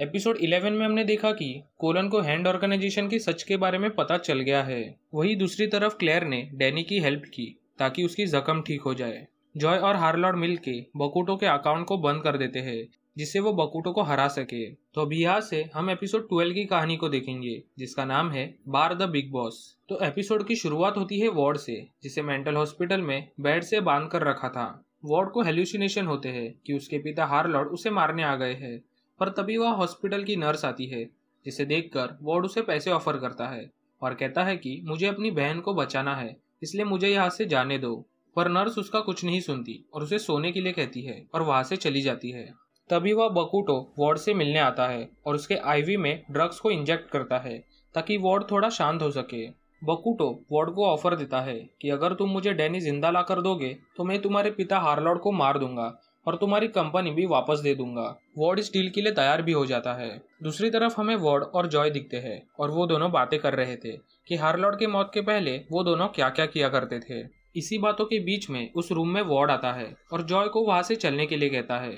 episode 11 में हमने देखा कि कोलन को हैंड ऑर्गेनाइजेशन के सच के बारे में पता चल गया है वहीं दूसरी तरफ क्लेयर ने डैनी की हेल्प की ताकि उसकी जख्म ठीक हो जाए जॉय और हार्लॉर्ड के बकूटो के अकाउंट को बंद कर देते हैं जिससे वो बकूटो को हरा सके तो अभी यहाँ से हम एपिसोड 12 की कहानी को देखेंगे जिसका नाम है बार द बिग बॉस तो एपिसोड की शुरुआत होती है वार्ड से जिसे मेंटल हॉस्पिटल में बेड से बांध कर रखा था वार्ड को हेल्यूसिनेशन होते हैं कि उसके पिता हार्लॉर्ड उसे मारने आ गए हैं पर तभी वह हॉस्पिटल की नर्स आती है जिसे देखकर वार्ड उसे पैसे ऑफर करता है और कहता है कि मुझे अपनी बहन को बचाना है इसलिए मुझे यहाँ से जाने दो पर नर्स उसका कुछ नहीं सुनती और उसे सोने के लिए कहती है और वहाँ से चली जाती है तभी वह बकूटो वार्ड से मिलने आता है और उसके आईवी में ड्रग्स को इंजेक्ट करता है ताकि वार्ड थोड़ा शांत हो सके बकूटो वार्ड को ऑफर देता है कि अगर तुम मुझे डैनी जिंदा ला कर दोगे तो मैं तुम्हारे पिता हार्लॉर्ड को मार दूंगा और तुम्हारी कंपनी भी वापस दे दूंगा वार्ड स्टील के लिए तैयार भी हो जाता है दूसरी तरफ हमें वार्ड और जॉय दिखते हैं और वो दोनों बातें कर रहे थे कि हार्लॉर्ड के मौत के पहले वो दोनों क्या क्या किया करते थे इसी बातों के बीच में उस रूम में वार्ड आता है और जॉय को वहाँ से चलने के लिए कहता है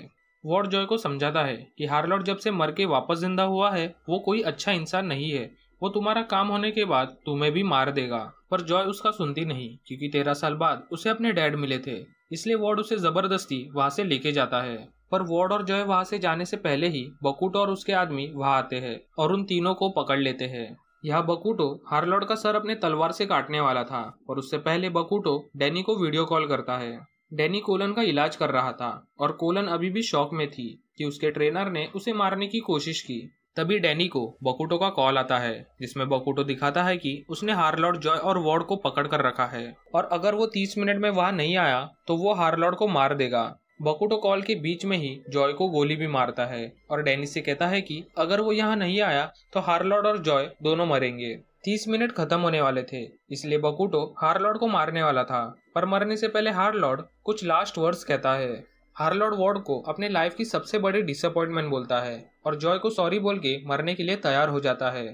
वार्ड जॉय को समझाता है कि हार्लॉर्ड जब से मर के वापस जिंदा हुआ है वो कोई अच्छा इंसान नहीं है वो तुम्हारा काम होने के बाद तुम्हें भी मार देगा पर जॉय उसका सुनती नहीं क्योंकि तेरह साल बाद उसे अपने डैड मिले थे इसलिए वार्ड उसे जबरदस्ती वहाँ से लेके जाता है पर वार्ड और जॉय वहाँ से जाने से पहले ही बकुटो और उसके आदमी वहाँ आते हैं और उन तीनों को पकड़ लेते हैं यह बकूटो हार्लॉर्ड का सर अपने तलवार से काटने वाला था और उससे पहले बकूटो डैनी को वीडियो कॉल करता है डैनी कोलन का इलाज कर रहा था और कोलन अभी भी शौक में थी कि उसके ट्रेनर ने उसे मारने की कोशिश की तभी डैनी को बकुटो का कॉल आता है जिसमें बकुटो दिखाता है कि उसने हार्लॉर्ड जॉय और वॉर्ड को पकड़ कर रखा है और अगर वो तीस मिनट में वहाँ नहीं आया तो वो हार्लॉर्ड को मार देगा बकुटो कॉल के बीच में ही जॉय को गोली भी मारता है और डैनी से कहता है कि अगर वो यहाँ नहीं आया तो हार्लॉर्ड और जॉय दोनों मरेंगे तीस मिनट खत्म होने वाले थे इसलिए बकुटो हार्लॉर्ड को मारने वाला था पर मरने से पहले हारलॉर्ड कुछ लास्ट वर्ड्स कहता है हार्लॉर्ड वॉर्ड को अपने लाइफ की सबसे बड़ी डिसअपॉइंटमेंट बोलता है और जॉय को सॉरी बोल के मरने के लिए तैयार हो जाता है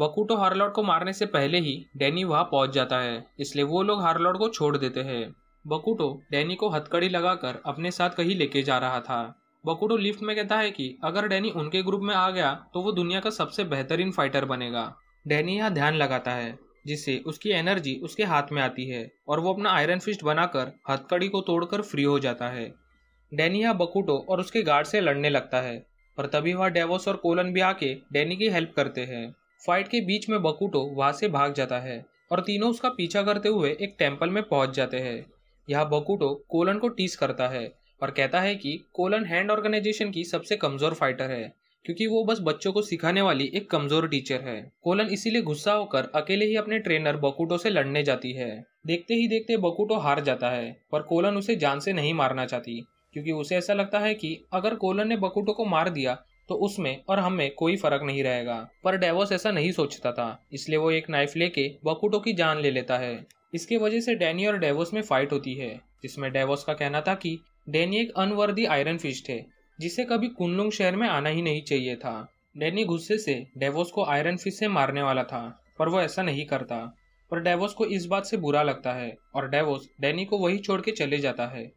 बकूटो हार्लॉर्ड को मारने से पहले ही डैनी वहाँ पहुँच जाता है इसलिए वो लोग हार्लॉर्ड को छोड़ देते हैं बकूटो डैनी को हथकड़ी लगाकर अपने साथ कहीं लेके जा रहा था बकूटो लिफ्ट में कहता है कि अगर डैनी उनके ग्रुप में आ गया तो वो दुनिया का सबसे बेहतरीन फाइटर बनेगा डैनी यहाँ ध्यान लगाता है जिससे उसकी एनर्जी उसके हाथ में आती है और वो अपना आयरन फिस्ट बनाकर हथकड़ी को तोड़कर फ्री हो जाता है डैनी यहाँ बकूटो और उसके गार्ड से लड़ने लगता है पर तभी वहाँ डेवोस और कोलन भी आके डैनी की हेल्प करते हैं फाइट के बीच में बकूटो वहाँ से भाग जाता है और तीनों उसका पीछा करते हुए एक टेम्पल में पहुँच जाते हैं यह बकूटो कोलन को टीस करता है और कहता है कि कोलन हैंड ऑर्गेनाइजेशन की सबसे कमज़ोर फाइटर है क्योंकि वो बस बच्चों को सिखाने वाली एक कमज़ोर टीचर है कोलन इसीलिए गुस्सा होकर अकेले ही अपने ट्रेनर बकूटो से लड़ने जाती है देखते ही देखते बकूटो हार जाता है पर कोलन उसे जान से नहीं मारना चाहती क्योंकि उसे ऐसा लगता है कि अगर कोलन ने बकुटो को मार दिया तो उसमें और हमें कोई फर्क नहीं रहेगा पर डेवोस ऐसा नहीं सोचता था इसलिए वो एक नाइफ लेके बकुटो की जान ले लेता है इसके वजह से डैनी और डेवोस में फाइट होती है जिसमें डेवोस का कहना था कि डैनी एक अनवर्दी आयरन फिश थे जिसे कभी कुनलुंग शहर में आना ही नहीं चाहिए था डैनी गुस्से से डेवोस को आयरन फिश से मारने वाला था पर वो ऐसा नहीं करता पर डेवोस को इस बात से बुरा लगता है और डेवोस डैनी को वही छोड़ के चले जाता है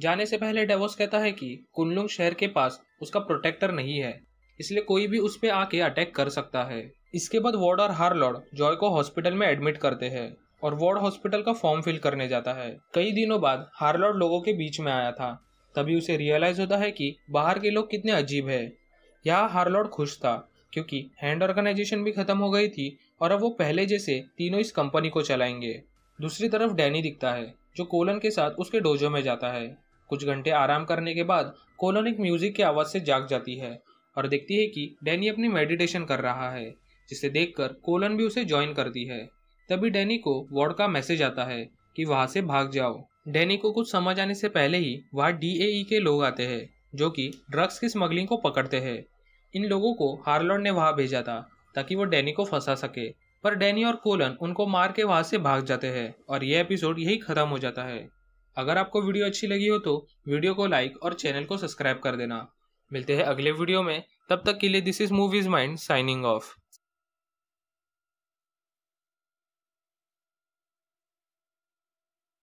जाने से पहले डेवोस कहता है कि कुनलुंग शहर के पास उसका प्रोटेक्टर नहीं है इसलिए कोई भी उस पर आके अटैक कर सकता है इसके बाद वार्ड और हार्लॉर्ड जॉय को हॉस्पिटल में एडमिट करते हैं और वार्ड हॉस्पिटल का फॉर्म फिल करने जाता है कई दिनों बाद हार्लॉर्ड लोगों के बीच में आया था तभी उसे रियलाइज होता है कि बाहर के लोग कितने अजीब है यहाँ हार्लॉर्ड खुश था क्योंकि हैंड ऑर्गेनाइजेशन भी खत्म हो गई थी और अब वो पहले जैसे तीनों इस कंपनी को चलाएंगे दूसरी तरफ डैनी दिखता है जो कोलन के साथ उसके डोजो में जाता है कुछ घंटे आराम करने के बाद कोलोनिक म्यूजिक की आवाज़ से जाग जाती है और देखती है कि डैनी अपनी मेडिटेशन कर रहा है जिसे देखकर कोलन भी उसे ज्वाइन करती है तभी डैनी को वार्ड का मैसेज आता है कि वहाँ से भाग जाओ डैनी को कुछ समझ आने से पहले ही वहाँ डी e के लोग आते हैं जो कि ड्रग्स की स्मगलिंग को पकड़ते हैं इन लोगों को हार्लॉन ने वहाँ भेजा था ताकि वो डैनी को फंसा सके पर डैनी और कोलन उनको मार के वहाँ से भाग जाते हैं और यह एपिसोड यही ख़त्म हो जाता है अगर आपको वीडियो अच्छी लगी हो तो वीडियो को लाइक और चैनल को सब्सक्राइब कर देना मिलते हैं अगले वीडियो में तब तक के लिए this is Movies Mind signing of